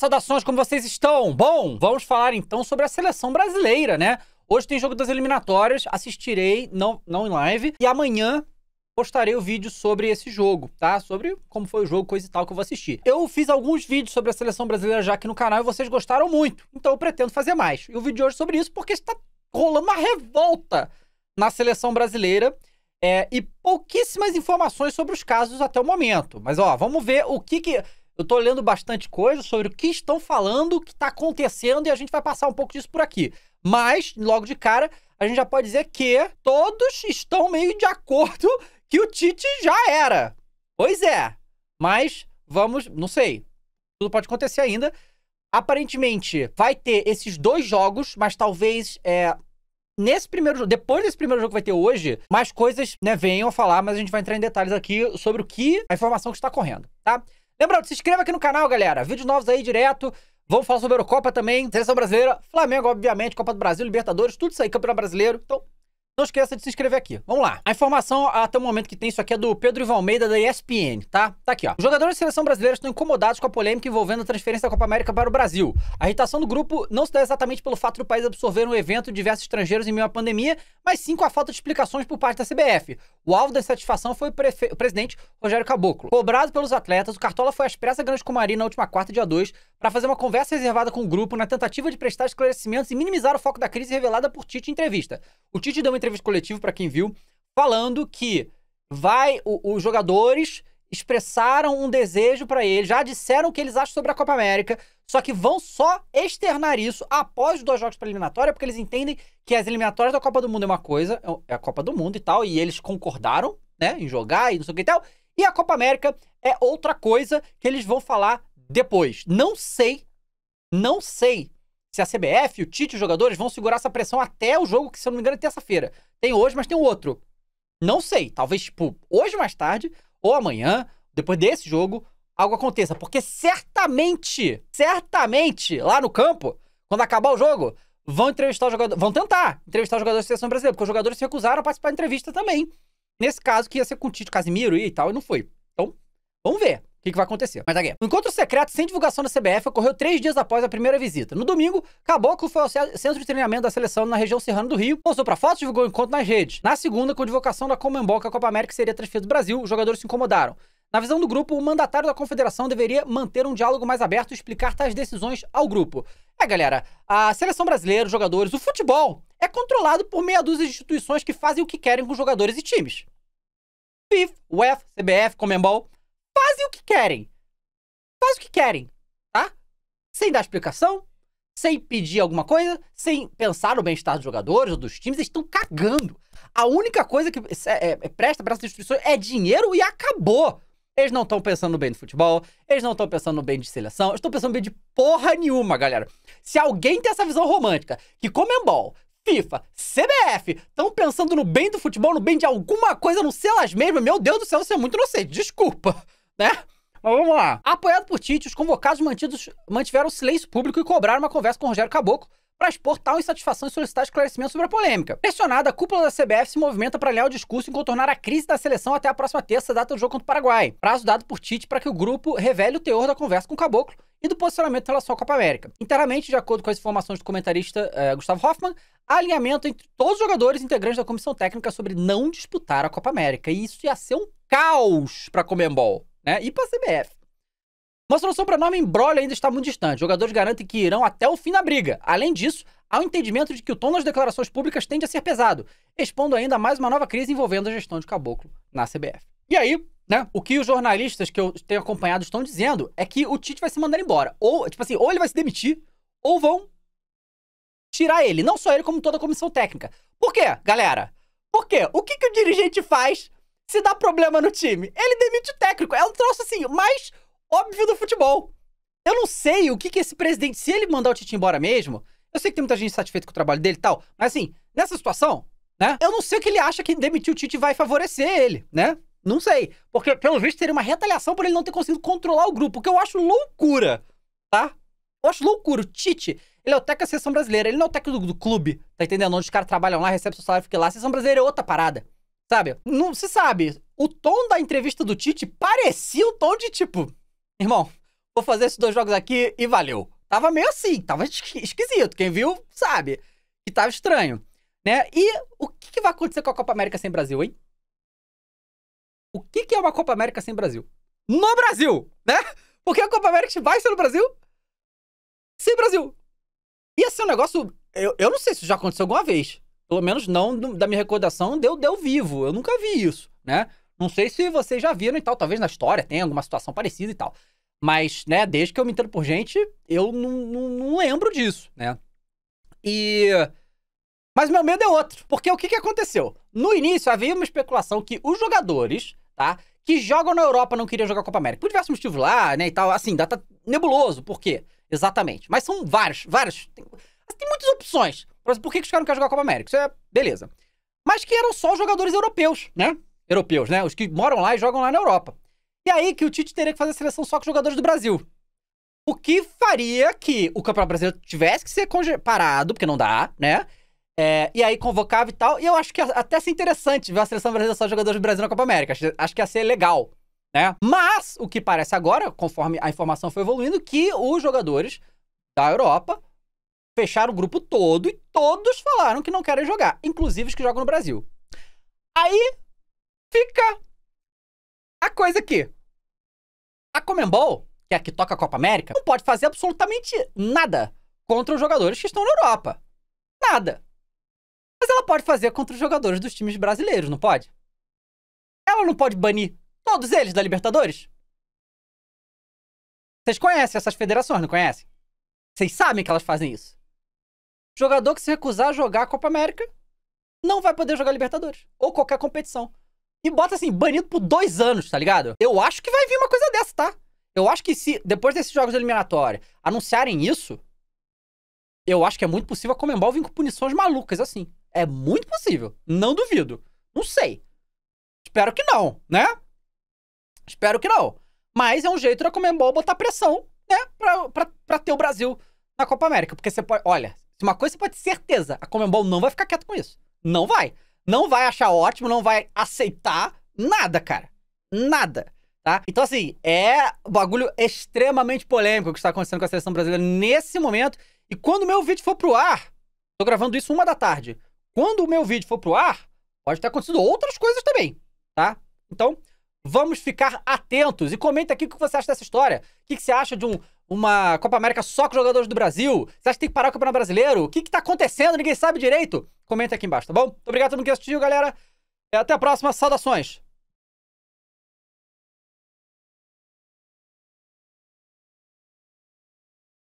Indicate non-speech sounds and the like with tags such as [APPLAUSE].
saudações, como vocês estão? Bom, vamos falar então sobre a seleção brasileira, né? Hoje tem jogo das eliminatórias, assistirei, não, não em live, e amanhã postarei o vídeo sobre esse jogo, tá? Sobre como foi o jogo, coisa e tal que eu vou assistir. Eu fiz alguns vídeos sobre a seleção brasileira já aqui no canal e vocês gostaram muito, então eu pretendo fazer mais. E o vídeo de hoje é sobre isso porque está rolando uma revolta na seleção brasileira é, e pouquíssimas informações sobre os casos até o momento. Mas ó, vamos ver o que que eu tô lendo bastante coisa sobre o que estão falando, o que está acontecendo e a gente vai passar um pouco disso por aqui. Mas, logo de cara, a gente já pode dizer que todos estão meio de acordo [LAUGHS] que o Tite já era. Pois é. Mas vamos, não sei. Tudo pode acontecer ainda. Aparentemente, vai ter esses dois jogos, mas talvez é, nesse primeiro jogo, depois desse primeiro jogo que vai ter hoje, mais coisas né, venham a falar, mas a gente vai entrar em detalhes aqui sobre o que a informação que está correndo, tá? Lembrando, se inscreva aqui no canal, galera. Vídeos novos aí direto. Vamos falar sobre a Eurocopa também, Seleção Brasileira, Flamengo, obviamente, Copa do Brasil, Libertadores, tudo isso aí, Campeonato Brasileiro. Então, não esqueça de se inscrever aqui. Vamos lá. A informação até o momento que tem isso aqui é do Pedro Ivalmeida da ESPN, tá? Tá aqui, ó. Os jogadores da seleção brasileira estão incomodados com a polêmica envolvendo a transferência da Copa América para o Brasil. A irritação do grupo não se dá exatamente pelo fato do país absorver um evento de diversos estrangeiros em meio à pandemia, mas sim com a falta de explicações por parte da CBF. O alvo da insatisfação foi o, o presidente Rogério Caboclo. Cobrado pelos atletas, o Cartola foi às pressas Grande Marinho na última quarta, dia 2, para fazer uma conversa reservada com o grupo na tentativa de prestar esclarecimentos e minimizar o foco da crise revelada por Tite em entrevista. O Tite deu uma entrevista coletiva para quem viu, falando que vai os jogadores expressaram um desejo para ele, já disseram o que eles acham sobre a Copa América, só que vão só externar isso após os dois jogos para eliminatória, porque eles entendem que as eliminatórias da Copa do Mundo é uma coisa, é, é a Copa do Mundo e tal, e eles concordaram, né, em jogar e não sei o que e tal. E a Copa América é outra coisa que eles vão falar depois. Não sei, não sei se a CBF, o Tite e os jogadores vão segurar essa pressão até o jogo, que se eu não me engano é terça-feira. Tem hoje, mas tem outro. Não sei, talvez tipo, hoje mais tarde ou amanhã, depois desse jogo, algo aconteça. Porque certamente, certamente, lá no campo, quando acabar o jogo, vão entrevistar o jogador, vão tentar entrevistar os jogadores da seleção brasileira, porque os jogadores se recusaram a participar da entrevista também. Nesse caso, que ia ser com o Tite Casimiro e tal, e não foi. Então, vamos ver o que, que, vai acontecer. Mas aqui, o encontro secreto sem divulgação da CBF ocorreu três dias após a primeira visita. No domingo, Caboclo foi ao centro de treinamento da seleção na região serrana do Rio, postou para fotos e divulgou o encontro nas redes. Na segunda, com a divulgação da Comembol que a Copa América seria transferida do Brasil, os jogadores se incomodaram. Na visão do grupo, o mandatário da confederação deveria manter um diálogo mais aberto e explicar tais decisões ao grupo. É, galera, a seleção brasileira, os jogadores, o futebol é controlado por meia dúzia de instituições que fazem o que querem com os jogadores e times. FIFA, UEFA, CBF, Comembol fazem o que querem. Fazem o que querem, tá? Sem dar explicação, sem pedir alguma coisa, sem pensar no bem-estar dos jogadores ou dos times, eles estão cagando. A única coisa que é, é, presta para essas instituições é dinheiro e acabou. Eles não estão pensando bem do futebol, eles não estão pensando bem de seleção, eles estão pensando bem de porra nenhuma, galera. Se alguém tem essa visão romântica, que Comembol, FIFA, CBF estão pensando no bem do futebol, no bem de alguma coisa, não sei elas mesmas, meu Deus do céu, você é muito inocente, desculpa né? Mas vamos lá. Apoiado por Tite, os convocados mantidos mantiveram silêncio público e cobraram uma conversa com Rogério Caboclo para expor tal insatisfação e solicitar esclarecimento sobre a polêmica. Pressionada, a cúpula da CBF se movimenta para alinhar o discurso e contornar a crise da seleção até a próxima terça, data do jogo contra o Paraguai. Prazo dado por Tite para que o grupo revele o teor da conversa com o Caboclo e do posicionamento em relação à Copa América. Internamente, de acordo com as informações do comentarista eh, Gustavo Hoffman, há alinhamento entre todos os jogadores integrantes da comissão técnica sobre não disputar a Copa América. E isso ia ser um caos para a Comembol né? E pra CBF. Uma solução para enorme embrolho ainda está muito distante. Jogadores garantem que irão até o fim na briga. Além disso, há o um entendimento de que o tom das declarações públicas tende a ser pesado, expondo ainda mais uma nova crise envolvendo a gestão de caboclo na CBF. E aí, né? O que os jornalistas que eu tenho acompanhado estão dizendo é que o Tite vai se mandar embora. Ou, tipo assim, ou ele vai se demitir, ou vão tirar ele. Não só ele, como toda a comissão técnica. Por quê, galera? Por quê? O que, que o dirigente faz se dá problema no time? Ele demite o técnico. É um troço, assim, mais óbvio do futebol. Eu não sei o que, que esse presidente, se ele mandar o Tite embora mesmo, eu sei que tem muita gente satisfeita com o trabalho dele e tal, mas assim, nessa situação, né? Eu não sei o que ele acha que demitir o Tite vai favorecer ele, né? Não sei. Porque, pelo visto, teria uma retaliação por ele não ter conseguido controlar o grupo, o que eu acho loucura, tá? Eu acho loucura. O Tite, ele é o técnico da seleção brasileira, ele não é o técnico do, do clube, tá entendendo? Onde os caras trabalham lá, recebem seu salário, fica lá. A seleção brasileira é outra parada. Sabe? Não se sabe. O tom da entrevista do Tite parecia um tom de tipo, irmão, vou fazer esses dois jogos aqui e valeu. Tava meio assim, tava esquisito. Quem viu sabe que tava estranho, né? E o que, que vai acontecer com a Copa América sem Brasil, hein? O que, que é uma Copa América sem Brasil? No Brasil, né? Porque a Copa América vai ser no Brasil sem Brasil. Ia ser um negócio. Eu, eu não sei se já aconteceu alguma vez. Pelo menos não da minha recordação, deu, deu vivo. Eu nunca vi isso, né? Não sei se vocês já viram e tal, talvez na história tenha alguma situação parecida e tal. Mas, né, desde que eu me entendo por gente, eu não, não, não lembro disso, né? E. Mas meu medo é outro. Porque o que, que aconteceu? No início havia uma especulação que os jogadores, tá? Que jogam na Europa não queriam jogar Copa América. Por diversos motivos lá, né, e tal. Assim, data nebuloso. Por quê? Exatamente. Mas são vários, vários. Tem tem muitas opções. Por exemplo, por que, os caras não querem jogar a Copa América? Isso é beleza. Mas que eram só jogadores europeus, né? Europeus, né? Os que moram lá e jogam lá na Europa. E aí que o Tite teria que fazer a seleção só com jogadores do Brasil. O que faria que o Campeonato Brasileiro tivesse que ser parado, porque não dá, né? É, e aí convocava e tal. E eu acho que até ser interessante ver a seleção brasileira só jogadores do Brasil na Copa América. Acho, acho que ia ser legal, né? Mas o que parece agora, conforme a informação foi evoluindo, que os jogadores da Europa fecharam o grupo todo e todos falaram que não querem jogar, inclusive os que jogam no Brasil. Aí fica a coisa aqui. A Comembol, que é a que toca a Copa América, não pode fazer absolutamente nada contra os jogadores que estão na Europa. Nada. Mas ela pode fazer contra os jogadores dos times brasileiros, não pode? Ela não pode banir todos eles da Libertadores? Vocês conhecem essas federações, não conhecem? Vocês sabem que elas fazem isso. Jogador que se recusar a jogar a Copa América não vai poder jogar Libertadores. Ou qualquer competição. E bota assim, banido por dois anos, tá ligado? Eu acho que vai vir uma coisa dessa, tá? Eu acho que se, depois desses jogos de eliminatória, anunciarem isso, eu acho que é muito possível a Comembol vir com punições malucas, assim. É muito possível. Não duvido. Não sei. Espero que não, né? Espero que não. Mas é um jeito da Comembol botar pressão, né? Pra, pra, pra ter o Brasil na Copa América. Porque você pode. Olha, uma coisa você pode ter certeza, a Comembol não vai ficar quieto com isso. Não vai. Não vai achar ótimo, não vai aceitar nada, cara. Nada. Tá? Então, assim, é um bagulho extremamente polêmico que está acontecendo com a seleção brasileira nesse momento. E quando o meu vídeo for pro ar, tô gravando isso uma da tarde. Quando o meu vídeo for pro ar, pode ter acontecido outras coisas também, tá? Então, vamos ficar atentos e comenta aqui o que você acha dessa história. O que você acha de um uma Copa América só com jogadores do Brasil? Você acha que tem que parar o Campeonato Brasileiro? O que que tá acontecendo? Ninguém sabe direito. Comenta aqui embaixo, tá bom? Muito obrigado a todo mundo que assistiu, galera. até a próxima. Saudações.